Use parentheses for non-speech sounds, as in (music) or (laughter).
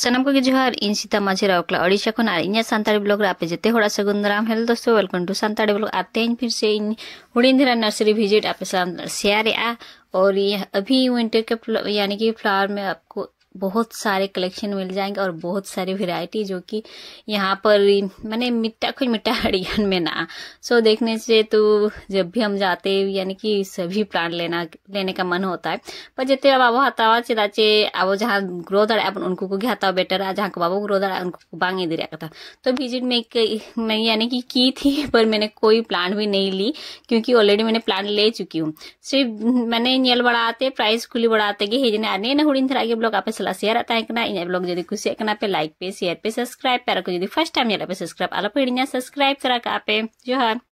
सनम को जोहर इन सीता माझी रावकला ओडिशा को इन सानी ब्लॉग आप जिते होड़ा सगुन दराम हेलो दोस्तों वेलकम टू सानी ब्लॉग आप तेज फिर से इन हूँ धीरा नर्सरी विजिट आप शेयर और अभी विंटर के यानी कि फ्लावर में आपको बहुत सारे कलेक्शन मिल जाएंगे और बहुत सारी वैरायटी जो कि यहाँ पर मैंने मिट्टा कुछ मिट्टा हरियाण में ना सो so, देखने से तो जब भी हम जाते यानी कि सभी प्लांट लेना लेने का मन होता है पर जितने बाबा हतावा चिदाचे अब जहाँ ग्रो दर अपन उनको को हो बेटर आ जहाँ बाबू ग्रो दर उनको बांगे दे रहा था तो विजिट में मैं यानी कि की थी (laughs) पर मैंने कोई प्लांट भी नहीं ली क्योंकि ऑलरेडी मैंने प्लांट ले चुकी हूँ सिर्फ मैंने नल बढ़ाते प्राइस खुली बढ़ाते कि हेजने आने ना हुई थे आगे ब्लॉक आप masalah share atau kena ini blog jadi kusia kena pe like pe share pe subscribe pe aku jadi first time ya lepas subscribe ala pe subscribe cara ke ape johan